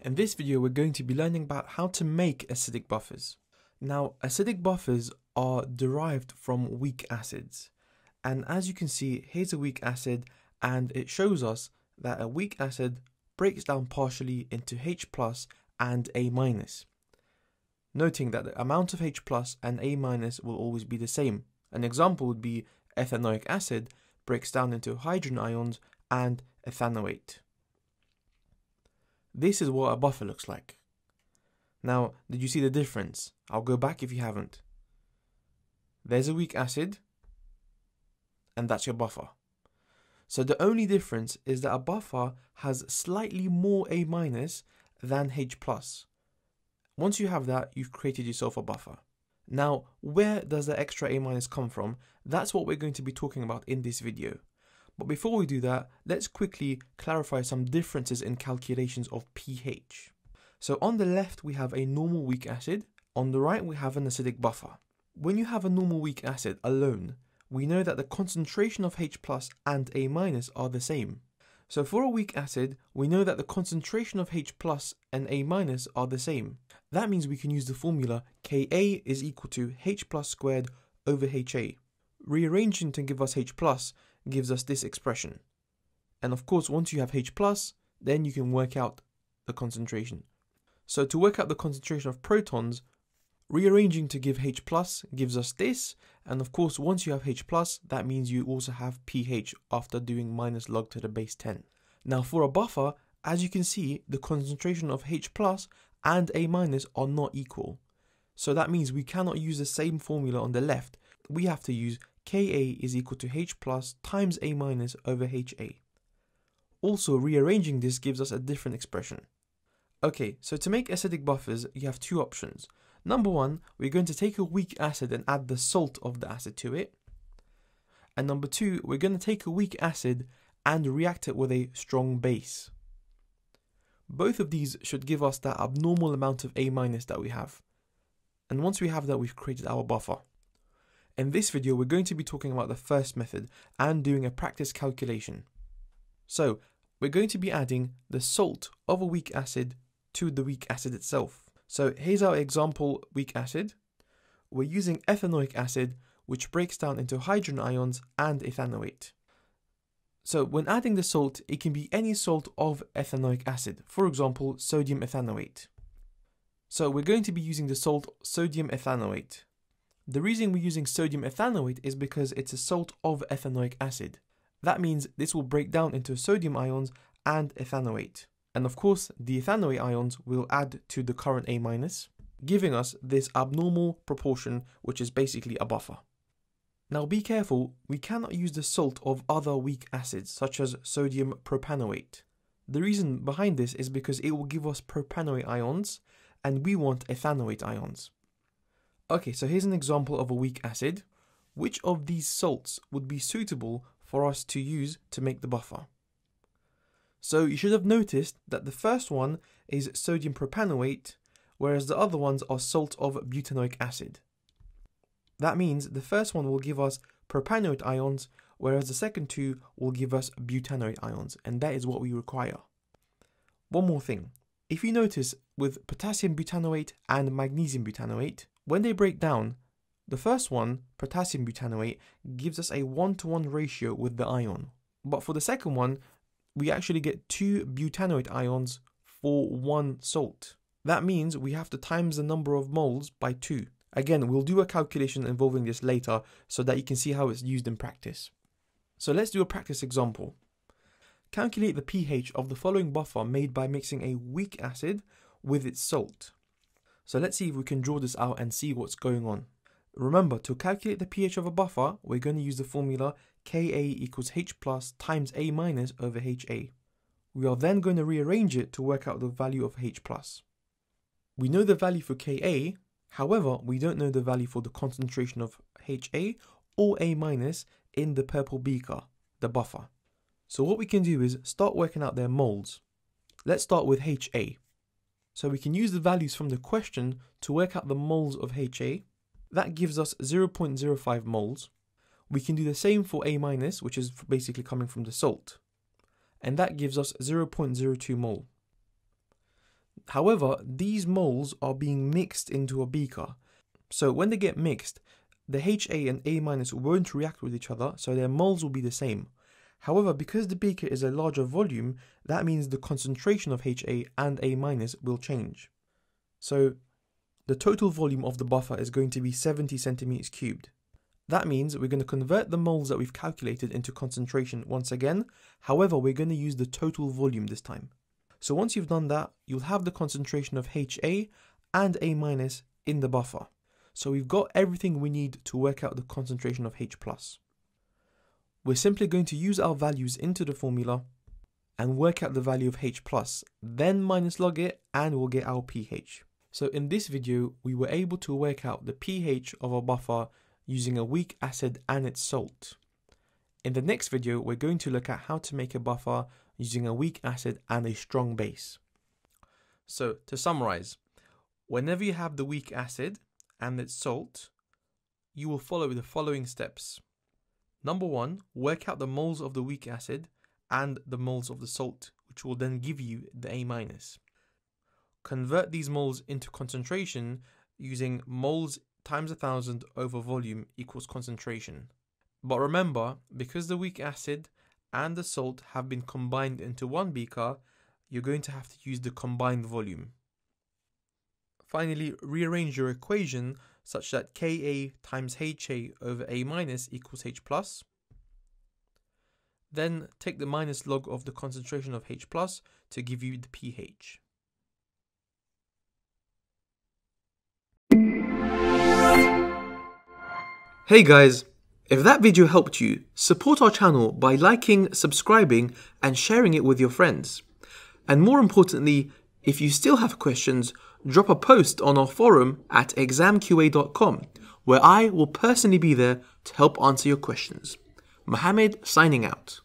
In this video, we're going to be learning about how to make acidic buffers. Now, acidic buffers are derived from weak acids. And as you can see, here's a weak acid, and it shows us that a weak acid breaks down partially into H plus and A minus. Noting that the amount of H plus and A minus will always be the same. An example would be ethanoic acid breaks down into hydrogen ions and ethanoate. This is what a buffer looks like. Now, did you see the difference? I'll go back if you haven't. There's a weak acid, and that's your buffer. So the only difference is that a buffer has slightly more A minus than H plus. Once you have that, you've created yourself a buffer. Now, where does the extra A minus come from? That's what we're going to be talking about in this video. But before we do that, let's quickly clarify some differences in calculations of pH. So on the left, we have a normal weak acid. On the right, we have an acidic buffer. When you have a normal weak acid alone, we know that the concentration of H plus and A minus are the same. So for a weak acid, we know that the concentration of H plus and A minus are the same. That means we can use the formula Ka is equal to H plus squared over HA. Rearranging to give us H plus gives us this expression. And of course, once you have H+, plus, then you can work out the concentration. So to work out the concentration of protons, rearranging to give H plus gives us this. And of course, once you have H plus, that means you also have pH after doing minus log to the base 10. Now for a buffer, as you can see, the concentration of H plus and A minus are not equal. So that means we cannot use the same formula on the left. We have to use Ka is equal to H plus times A minus over HA. Also, rearranging this gives us a different expression. Okay, so to make acidic buffers, you have two options. Number one, we're going to take a weak acid and add the salt of the acid to it. And number two, we're going to take a weak acid and react it with a strong base. Both of these should give us that abnormal amount of A- minus that we have. And once we have that, we've created our buffer. In this video, we're going to be talking about the first method and doing a practice calculation. So, we're going to be adding the salt of a weak acid to the weak acid itself. So here's our example weak acid. We're using ethanoic acid, which breaks down into hydrogen ions and ethanoate. So when adding the salt, it can be any salt of ethanoic acid, for example, sodium ethanoate. So we're going to be using the salt sodium ethanoate. The reason we're using sodium ethanoate is because it's a salt of ethanoic acid. That means this will break down into sodium ions and ethanoate. And of course, the ethanoate ions will add to the current A-, minus, giving us this abnormal proportion, which is basically a buffer. Now be careful, we cannot use the salt of other weak acids, such as sodium propanoate. The reason behind this is because it will give us propanoate ions, and we want ethanoate ions. Okay, so here's an example of a weak acid. Which of these salts would be suitable for us to use to make the buffer? So you should have noticed that the first one is sodium propanoate, whereas the other ones are salt of butanoic acid. That means the first one will give us propanoate ions, whereas the second two will give us butanoate ions, and that is what we require. One more thing. If you notice, with potassium butanoate and magnesium butanoate, when they break down, the first one, potassium butanoate, gives us a one-to-one ratio with the ion. But for the second one, we actually get two butanoate ions for one salt. That means we have to times the number of moles by two. Again, we'll do a calculation involving this later so that you can see how it's used in practice. So let's do a practice example. Calculate the pH of the following buffer made by mixing a weak acid with its salt. So let's see if we can draw this out and see what's going on. Remember, to calculate the pH of a buffer, we're going to use the formula Ka equals H plus times A minus over HA. We are then going to rearrange it to work out the value of H plus. We know the value for Ka, however, we don't know the value for the concentration of HA or A minus in the purple beaker, the buffer. So what we can do is start working out their moles. Let's start with HA. So we can use the values from the question to work out the moles of HA. That gives us 0.05 moles. We can do the same for A minus, which is basically coming from the salt. And that gives us 0.02 mole. However, these moles are being mixed into a beaker. So when they get mixed, the HA and A minus won't react with each other, so their moles will be the same. However, because the beaker is a larger volume, that means the concentration of HA and A- will change. So the total volume of the buffer is going to be 70 centimeters cubed. That means we're going to convert the moles that we've calculated into concentration once again. However, we're going to use the total volume this time. So once you've done that, you'll have the concentration of HA and A- in the buffer. So we've got everything we need to work out the concentration of H+. We're simply going to use our values into the formula and work out the value of h plus, then minus log it and we'll get our pH. So in this video, we were able to work out the pH of our buffer using a weak acid and its salt. In the next video, we're going to look at how to make a buffer using a weak acid and a strong base. So to summarize, whenever you have the weak acid and its salt, you will follow the following steps. Number one, work out the moles of the weak acid and the moles of the salt, which will then give you the A minus. Convert these moles into concentration using moles times a thousand over volume equals concentration. But remember, because the weak acid and the salt have been combined into one beaker, you're going to have to use the combined volume. Finally, rearrange your equation such that Ka times Ha over A minus equals H plus. Then take the minus log of the concentration of H plus to give you the pH. Hey guys, if that video helped you, support our channel by liking, subscribing and sharing it with your friends. And more importantly, if you still have questions, drop a post on our forum at examqa.com where I will personally be there to help answer your questions. Mohammed signing out.